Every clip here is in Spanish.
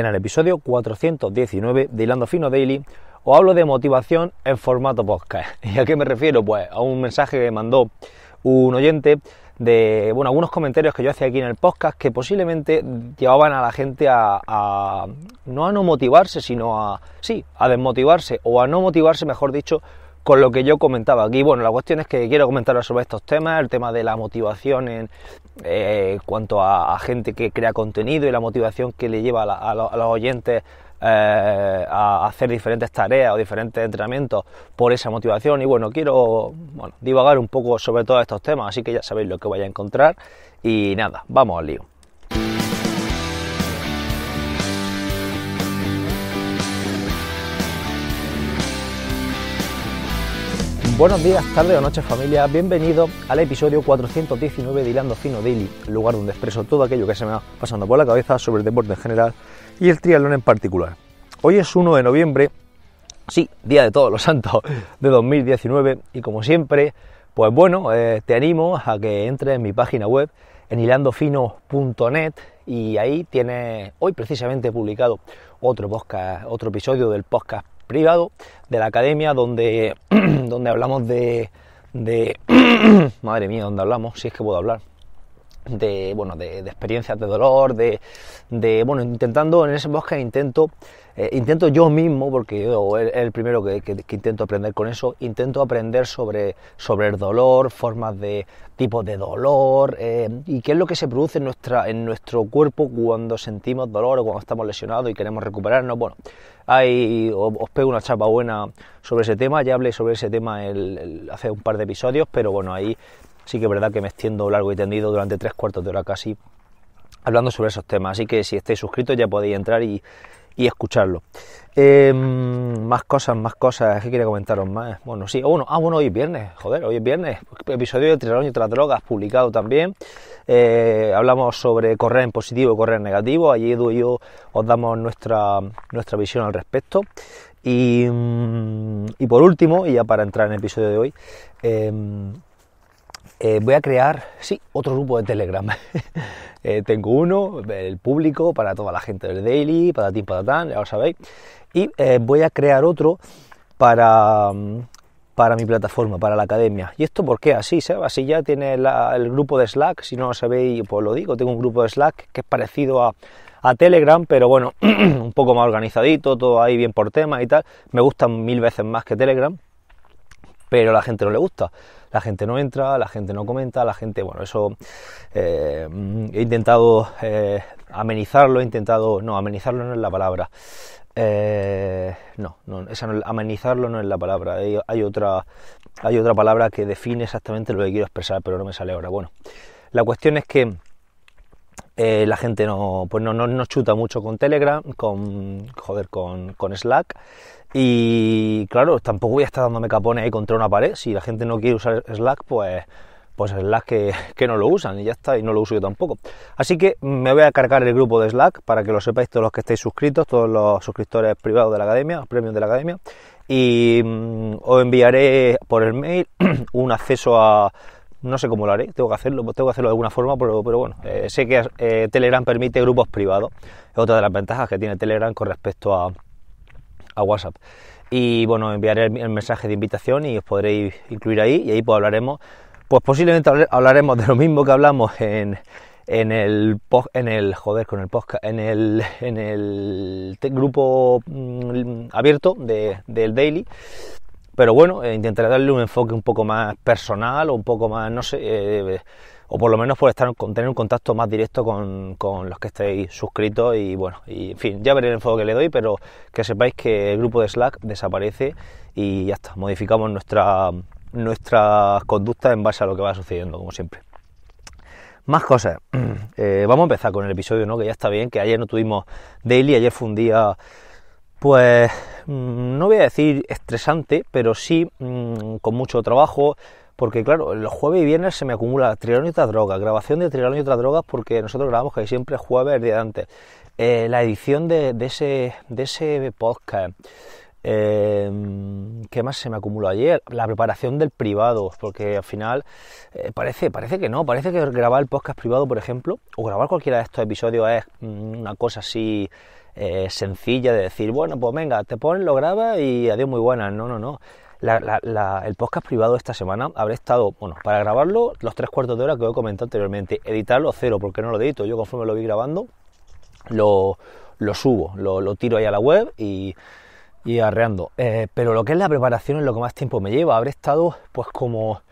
En el episodio 419 de Hilando Fino Daily os hablo de motivación en formato podcast. ¿Y a qué me refiero? Pues a un mensaje que mandó un oyente de bueno, algunos comentarios que yo hacía aquí en el podcast que posiblemente llevaban a la gente a, a no a no motivarse, sino a sí, a desmotivarse o a no motivarse, mejor dicho, con lo que yo comentaba aquí. Bueno, la cuestión es que quiero comentaros sobre estos temas, el tema de la motivación en eh, cuanto a, gente que crea contenido y la motivación que le lleva a, los oyentes eh, a hacer diferentes tareas o diferentes entrenamientos por esa motivación. Y bueno, quiero divagar un poco sobre todos estos temas, así que ya sabéis lo que vais a encontrar. Y nada, vamos al lío. Buenos días, tarde o noches familia, Bienvenido al episodio 419 de Hilando Fino Daily, lugar donde expreso todo aquello que se me va pasando por la cabeza sobre el deporte en general y el triatlón en particular. Hoy es 1 de noviembre, sí, Día de Todos los Santos de 2019 y como siempre, pues bueno, eh, te animo a que entres en mi página web en hilandofino.net y ahí tienes hoy precisamente publicado otro podcast, otro episodio del podcast privado de la academia donde, donde hablamos de, de... madre mía, donde hablamos, si es que puedo hablar de, bueno, de, experiencias de dolor, de, de, bueno, intentando en ese bosque intento, eh, intento yo mismo, porque yo es el, primero que, intento aprender con eso, intento aprender sobre, sobre el dolor, formas de, tipos de dolor, eh, y qué es lo que se produce en, nuestra, en nuestro cuerpo cuando sentimos dolor o cuando estamos lesionados y queremos recuperarnos, bueno, hay, os pego una chapa buena sobre ese tema, ya hablé sobre ese tema hace un par de episodios, pero bueno, ahí sí que es verdad que me extiendo largo y tendido durante tres cuartos de hora casi hablando sobre esos temas. Así que si estáis suscritos ya podéis entrar y, escucharlo. Em, más cosas, más cosas. ¿Qué quería comentaros más? Bueno, sí, bueno, oh, ah, bueno, hoy es viernes, joder, hoy es viernes. Episodio de Triatlón y otras drogas publicado también. Eh, hablamos sobre correr en positivo y correr en negativo. Allí Edu y yo os damos nuestra, nuestra visión al respecto. Y, mm, por último, y ya para entrar en el episodio de hoy, em, eh, voy a crear, sí, otro grupo de Telegram. Eh, tengo uno, el público, para toda la gente del daily, para ti, para tan, ya lo sabéis. Y eh, voy a crear otro para, mm, para mi plataforma, para la academia. ¿Y esto por qué? Así, ¿sabes? Así ya tiene el grupo de Slack, si no lo sabéis, pues lo digo, tengo un grupo de Slack que es parecido a, a Telegram, pero bueno, un poco más organizadito, todo ahí bien por tema y tal. Me gustan mil veces más que Telegram, pero a la gente no le gusta la gente no entra, la gente no comenta, la gente, bueno, eso eh, mm, he intentado eh, amenizarlo, he intentado, no, amenizarlo no es la palabra. Eh, no, no, amenizarlo no es la palabra. hay, otra, hay otra palabra que define exactamente lo que quiero expresar, pero no me sale ahora. Bueno, la cuestión es que eh, la gente no, pues no, chuta mucho con Telegram, con, joder, con, con, Slack. Y claro, tampoco voy a estar dándome capones ahí contra una pared. Si la gente no quiere usar Slack, pues, pues Slack que, que no lo usan y ya está, y no lo uso yo tampoco. Así que me voy a cargar el grupo de Slack para que lo sepáis todos los que estéis suscritos, todos los suscriptores privados de la academia, los premios de la academia. Y mm, os enviaré por el mail un acceso a no sé cómo lo haré, tengo que hacerlo, tengo que hacerlo de alguna forma, pero, bueno, eh, sé que eh, Telegram permite grupos privados. Es otra de las ventajas que tiene Telegram con respecto a, a WhatsApp. Y bueno, enviaré el, mensaje de invitación y os podréis incluir ahí y ahí pues hablaremos. Pues posiblemente hablaremos de lo mismo que hablamos en, en el en el joder con el en el en el grupo mm, abierto del daily pero bueno, eh, intentaré darle un enfoque un poco más personal o un poco más, no sé, eh, o por lo menos por estar, con, tener un contacto más directo con, con, los que estéis suscritos y bueno, y, en fin, ya veré el enfoque que le doy, pero que sepáis que el grupo de Slack desaparece y ya está, modificamos nuestra, nuestras conductas en base a lo que va sucediendo, como siempre. Más cosas. Eh, vamos a empezar con el episodio, ¿no? Que ya está bien, que ayer no tuvimos daily, ayer fue un día, pues, Mm, no voy a decir estresante, pero sí mm, con mucho trabajo, porque claro, el jueves y viernes se me acumula Trilón y otras drogas, grabación de Trilón y otras drogas, porque nosotros grabamos casi siempre jueves, el día de antes, eh, la edición de, ese, de ese podcast, Em, ¿Qué más se me acumuló ayer? La preparación del privado, porque al final eh, parece, parece que no, parece que grabar el podcast privado, por ejemplo, o grabar cualquiera de estos episodios es mm, una cosa así eh, sencilla de decir, bueno, pues venga, te pones, lo grabas y adiós muy buenas. No, no, no. el podcast privado esta semana habré estado, bueno, para grabarlo los tres cuartos de hora que os he comentado anteriormente, editarlo cero, porque no lo edito, yo conforme lo vi grabando, lo, subo, lo tiro ahí a la web y y arreando. Eh, pero lo que es la preparación es lo que más tiempo me lleva. Habré estado pues como...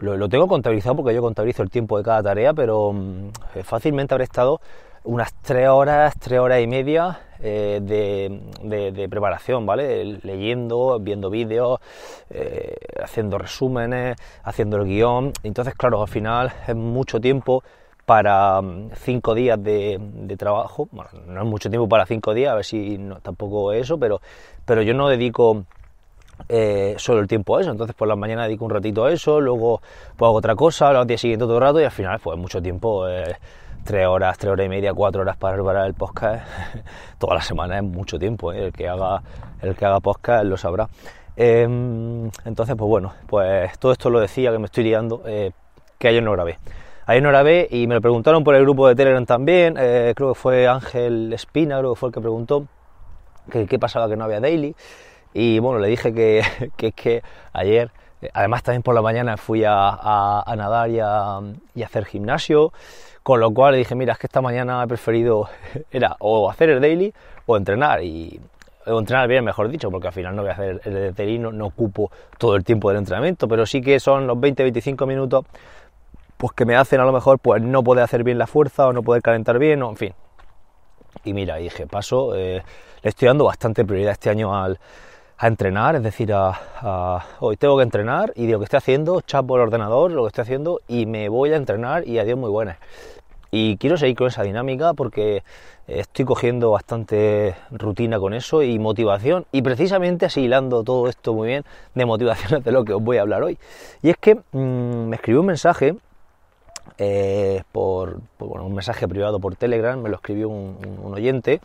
lo, tengo contabilizado porque yo contabilizo el tiempo de cada tarea, pero mm, eh, fácilmente habré estado unas 3 horas, 3 horas y media eh, de, preparación, ¿vale? Leyendo, viendo vídeos, haciendo resúmenes, haciendo el guión. Entonces, claro, al final es mucho tiempo para mm, cinco días de, trabajo. Bueno, no es mucho tiempo para cinco días, a ver si no, tampoco eso, pero, pero yo no dedico eh, solo el tiempo a eso. Entonces, por la mañana dedico un ratito a eso, luego pues, hago otra cosa, al día siguiente el rato y al final, pues mucho tiempo. Eh, tres horas, tres horas y media, cuatro horas para preparar el podcast, toda la semana es mucho tiempo, eh. el que haga el que haga podcast lo sabrá. Em, entonces, pues bueno, pues todo esto lo decía que me estoy liando, que ayer no grabé ahí en hora B y me lo preguntaron por el grupo de Telegram también, eh, creo que fue Ángel Espina, creo que fue el que preguntó que qué pasaba que no había daily y bueno, le dije que, que, que ayer, eh, además también por la mañana fui a, a, nadar y a, hacer gimnasio, con lo cual le dije, mira, es que esta mañana he preferido, era o hacer el daily o entrenar y o entrenar bien, mejor dicho, porque al final no voy a hacer el daily, no, no ocupo todo el tiempo del entrenamiento, pero sí que son los 20-25 minutos pues que me hacen a lo mejor pues no poder hacer bien la fuerza o no poder calentar bien o en fin. Y mira, dije, paso, eh, le estoy dando bastante prioridad este año al, a entrenar, es decir, a, hoy tengo que entrenar y de que estoy haciendo, chapo el ordenador, lo que estoy haciendo y me voy a entrenar y adiós muy buenas. Y quiero seguir con esa dinámica porque eh, estoy cogiendo bastante rutina con eso y motivación y precisamente asilando todo esto muy bien de motivaciones de lo que os voy a hablar hoy. Y es que mm, me escribió un mensaje por, un mensaje privado por Telegram, me lo escribió un, oyente.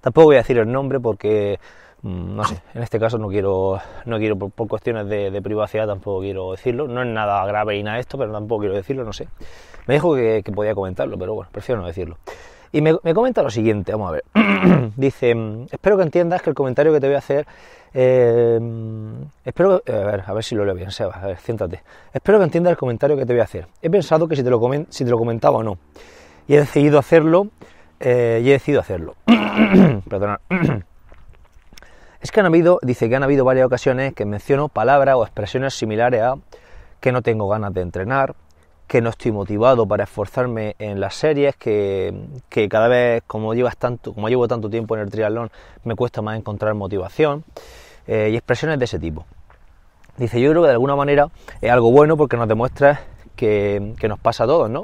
Tampoco voy a decir el nombre porque, mm, no sé, en este caso no quiero, no quiero por, cuestiones de, privacidad tampoco quiero decirlo. No es nada grave y nada esto, pero tampoco quiero decirlo, no sé. Me dijo que, que podía comentarlo, pero bueno, prefiero no decirlo. Y me, comenta lo siguiente, vamos a ver. Dice, espero que entiendas que el comentario que te voy a hacer... Eh, espero, eh, a ver, a ver si lo leo bien, a ver, siéntate. Espero que entiendas el comentario que te voy a hacer. He pensado que si te lo, comen, si te lo comentaba o no. Y he decidido hacerlo, eh, y he decidido hacerlo. perdona, es que han habido, dice que han habido varias ocasiones que menciono palabras o expresiones similares a que no tengo ganas de entrenar, que no estoy motivado para esforzarme en las series, que, cada vez como, llevas tanto, como llevo tanto tiempo en el triatlón me cuesta más encontrar motivación eh, y expresiones de ese tipo. Dice, yo creo que de alguna manera es algo bueno porque nos demuestra que, nos pasa a todos, ¿no?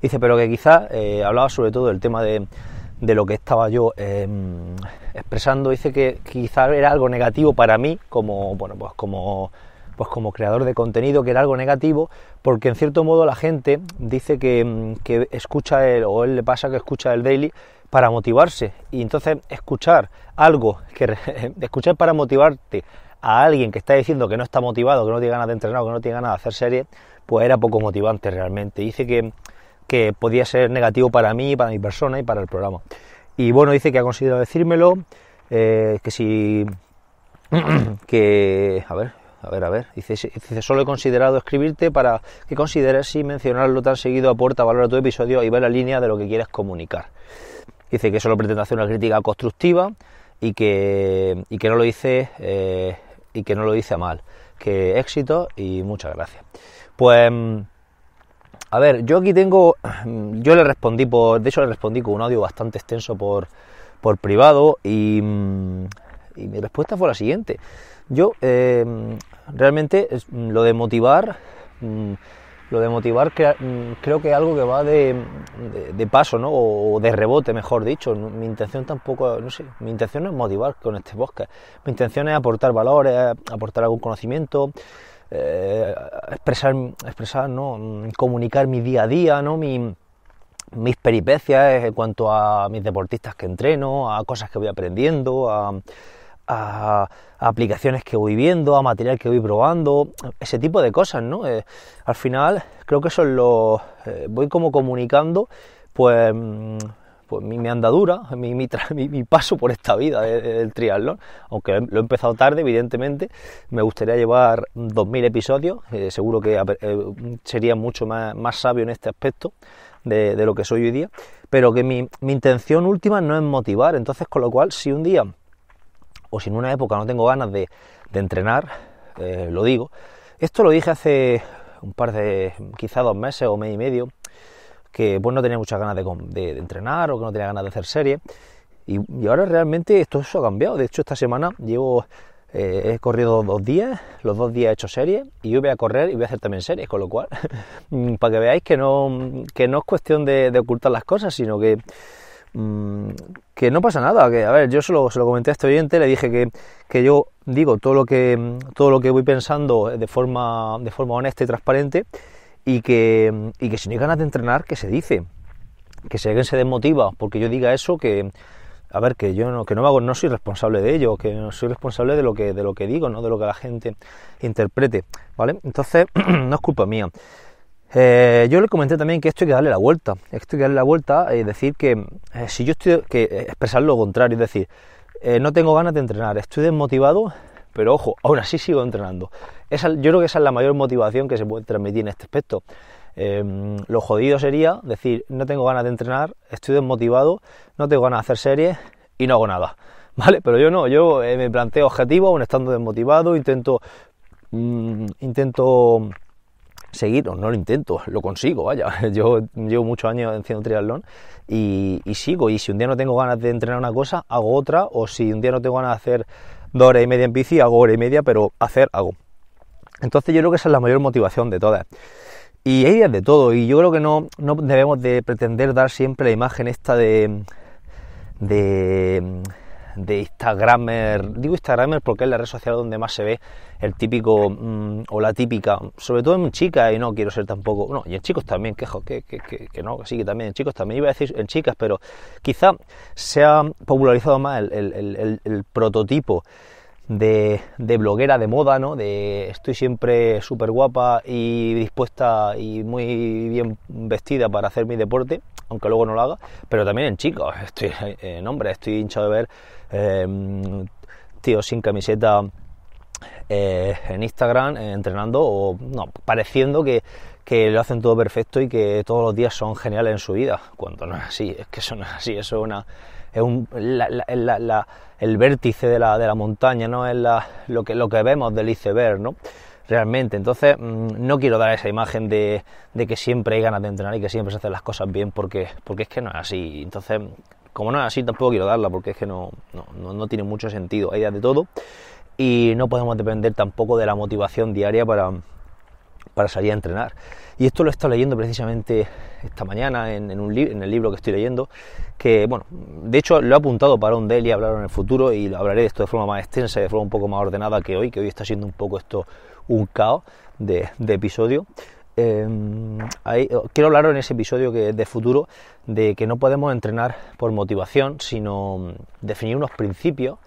Dice, pero que quizás eh, hablaba sobre todo del tema de, de lo que estaba yo em, expresando, dice que quizás era algo negativo para mí como, bueno, pues como pues, como creador de contenido, que era algo negativo, porque en cierto modo la gente dice que, mm, escucha él, o él le pasa que escucha el daily para motivarse. Y entonces escuchar algo, que escuchar para motivarte a alguien que está diciendo que no está motivado, que no tiene ganas de entrenar, que no tiene ganas de hacer serie, pues era poco motivante realmente. Dice que, que podía ser negativo para mí, para mi persona y para el programa. Y bueno, dice que ha conseguido decírmelo, eh, que si que a ver a ver, a ver. Dice, solo he considerado escribirte para que consideres si mencionarlo tan seguido aporta valor a tu episodio y va en la línea de lo que quieres comunicar. Dice que solo pretendo hacer una crítica constructiva y que, que no lo hice y que no lo dice eh, mal. Que éxito y muchas gracias. Pues a ver, yo aquí tengo, yo le respondí por, de hecho le respondí con un audio bastante extenso por, por privado y y mi respuesta fue la siguiente. Yo eh, realmente mm, lo de motivar, mm, lo de motivar mm, creo que es algo que va de, paso, ¿no? O de rebote, mejor dicho. Mi intención tampoco, no sé, mi intención es motivar con este bosque, Mi intención es aportar valores, aportar algún conocimiento. Eh, expresar, expresar, comunicar mi día a día, ¿no? mis peripecias en cuanto a mis deportistas que entreno, a cosas que voy aprendiendo, a, a, aplicaciones que voy viendo, a material que voy probando, ese tipo de cosas, ¿no? Eh, al final creo que eso es lo... Eh, voy como comunicando, pues, mm, pues mi, andadura, mi, paso por esta vida del, triatlón, aunque lo he empezado tarde, evidentemente, me gustaría llevar 2.000 episodios, eh, seguro que sería mucho más, más sabio en este aspecto, de, lo que soy hoy día, pero que mi, intención última no es motivar. Entonces, con lo cual, si un día o si en una época no tengo ganas de, entrenar, eh, lo digo. Esto lo dije hace un par de, quizá dos meses o mes y medio, que pues no tenía muchas ganas de, entrenar o que no tenía ganas de hacer serie Y, ahora realmente esto eso ha cambiado. De hecho, esta semana llevo, eh, he corrido dos días, los dos días he hecho serie y hoy voy a correr y voy a hacer también series, con lo cual, para que veáis que no, que no es cuestión de ocultar las cosas, sino que Mm, que no pasa nada, que a ver, yo se lo, se lo comenté a este oyente, le dije que, yo digo todo lo que, todo lo que voy pensando de forma, de forma honesta y transparente y que, y que si no hay ganas de entrenar, que se dice, que si alguien se desmotiva porque yo diga eso, que a ver, que yo no, que no, hago, no soy responsable de ello, que no soy responsable de lo que, de lo que digo, no de lo que la gente interprete, ¿vale? Entonces, no es culpa mía. Eh, yo le comenté también que esto hay que darle la vuelta. Esto hay que darle la vuelta y decir que eh, si yo estoy, que eh, expresar lo contrario, es decir, no tengo ganas de entrenar, estoy desmotivado, pero ojo, aún así sigo entrenando. yo creo que esa es la mayor motivación que se puede transmitir en este aspecto. Em, lo jodido sería decir, no tengo ganas de entrenar, estoy desmotivado, no tengo ganas de hacer series y no hago nada. ¿Vale? Pero yo no, yo me planteo objetivos aún estando desmotivado, intento... Mm, intento seguir, o no lo intento, lo consigo, vaya. Yo llevo muchos años haciendo triatlón y, y, sigo. Y si un día no tengo ganas de entrenar una cosa, hago otra. O si un día no tengo ganas de hacer dos horas y media en bici, hago hora y media, pero hacer, hago. Entonces yo creo que esa es la mayor motivación de todas. Y hay días de todo, y yo creo que no, no debemos de pretender dar siempre la imagen esta de... de de Instagramer. Digo Instagramer porque es la red social donde más se ve el típico mm, o la típica, sobre todo en chicas, y no quiero ser tampoco, no, y en chicos también, que, que, que, que no, sí que también en chicos también, iba a decir en chicas, pero quizá se ha popularizado más el, prototipo. De, de, bloguera de moda, ¿no? De estoy siempre súper guapa y dispuesta y muy bien vestida para hacer mi deporte aunque luego no lo haga, pero también en chicos, estoy en hombres, estoy hinchado de ver em, tíos sin camiseta eh, en Instagram eh, entrenando o no, pareciendo que, lo hacen todo perfecto y que todos los días son geniales en su vida, cuando no es así, es que eso no es así, eso es una... Es un, el vértice de la, montaña, no es lo, que, lo que vemos del iceberg, ¿no? realmente. Entonces, mm, no quiero dar esa imagen de, que siempre hay ganas de entrenar y que siempre se hacen las cosas bien, porque, porque es que no es así. Entonces, como no es así, tampoco quiero darla, porque es que no, tiene mucho sentido. Hay de todo y no podemos depender tampoco de la motivación diaria para salir a entrenar. Y esto lo he estado leyendo precisamente esta mañana en, un en el libro que estoy leyendo, que, bueno, de hecho lo he apuntado para un y hablar en el futuro y hablaré de esto de forma más extensa y de forma un poco más ordenada que hoy, que hoy está siendo un poco esto un caos de, episodio. Eh, oh, quiero hablar en ese episodio que, de futuro de que no podemos entrenar por motivación, sino mm, definir unos principios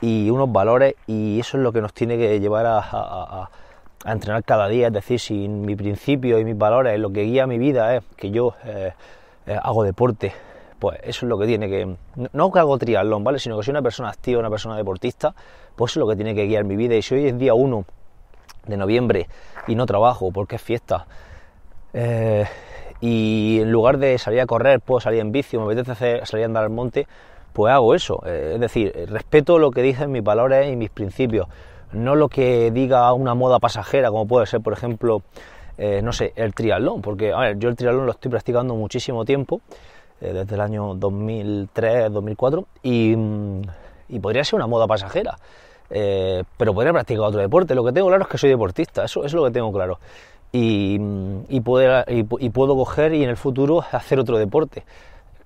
y unos valores y eso es lo que nos tiene que llevar a a entrenar cada día, es decir, si mi principio y mis valores, lo que guía mi vida es que yo eh, eh, hago deporte, pues eso es lo que tiene que, no que hago triatlón, ¿vale? Sino que soy una persona activa, una persona deportista, pues eso es lo que tiene que guiar mi vida. Y si hoy es día 1 de noviembre y no trabajo porque es fiesta, eh, y en lugar de salir a correr, puedo salir en bici, me apetece hacer, salir a andar al monte, pues hago eso. es decir, respeto lo que dicen mis valores y mis principios no lo que diga una moda pasajera, como puede ser, por ejemplo, eh, no sé, el triatlón, porque, a ver, yo el triatlón lo estoy practicando muchísimo tiempo, eh, desde el año 2003, 2004, y, podría ser una moda pasajera, eh, pero podría practicar otro deporte. Lo que tengo claro es que soy deportista, eso, es lo que tengo claro. Y, y, poder, y, puedo coger y en el futuro hacer otro deporte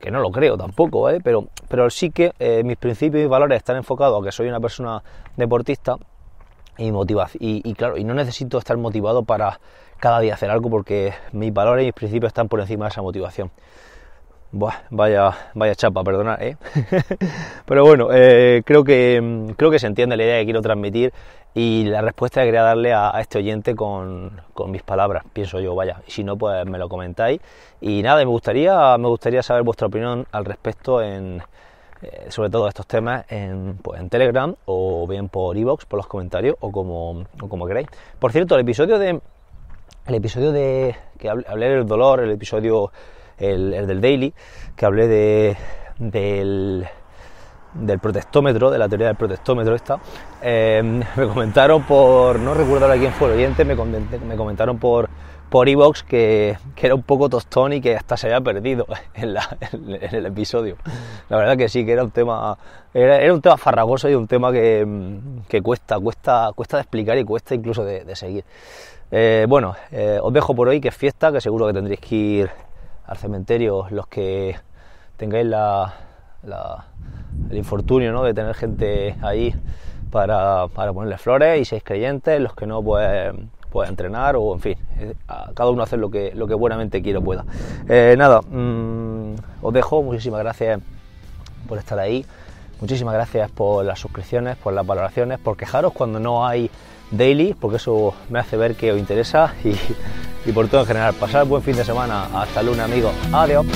que no lo creo tampoco, Pero, pero sí que mis principios y valores están enfocados a que soy una persona deportista y, y, y, claro, y no necesito estar motivado para cada día hacer algo porque mis valores y mis principios están por encima de esa motivación. vaya, vaya chapa, perdonad, ¿eh? Pero bueno, eh, creo, que, creo que se entiende la idea que quiero transmitir y la respuesta que quería darle a, este oyente con, con, mis palabras, pienso yo, vaya. Si no, pues me lo comentáis. Y nada, me gustaría, me gustaría saber vuestra opinión al respecto en, eh, sobre todo estos temas en, pues, en Telegram o bien por iVoox, por los comentarios o como, como queráis. Por cierto, el episodio de... El episodio de... que hablé del dolor, el episodio... El, el del daily, que hablé de, del, del protestómetro, de la teoría del protestómetro esta, eh, me comentaron por, no recuerdo a quién fue el oyente, me, comentaron por por Evox que, que, era un poco tostón y que hasta se había perdido en, el episodio. La verdad que sí, que era un tema, era, un tema farragoso y un tema que, cuesta, cuesta, cuesta de explicar y cuesta incluso de, seguir. Eh, bueno, eh, os dejo por hoy que es fiesta, que seguro que tendréis que ir al cementerio los que tengáis la el infortunio de tener gente ahí para, ponerle flores y seis creyentes, los que no pues, entrenar o en fin, eh, cada uno hacer lo que, lo que buenamente quiera pueda. Eh, nada, mm, os dejo, muchísimas gracias por estar ahí, muchísimas gracias por las suscripciones, por las valoraciones, por quejaros cuando no hay daily, porque eso me hace ver que os interesa y, y por todo en general. Pasad buen fin de semana, hasta el lunes amigos, adiós.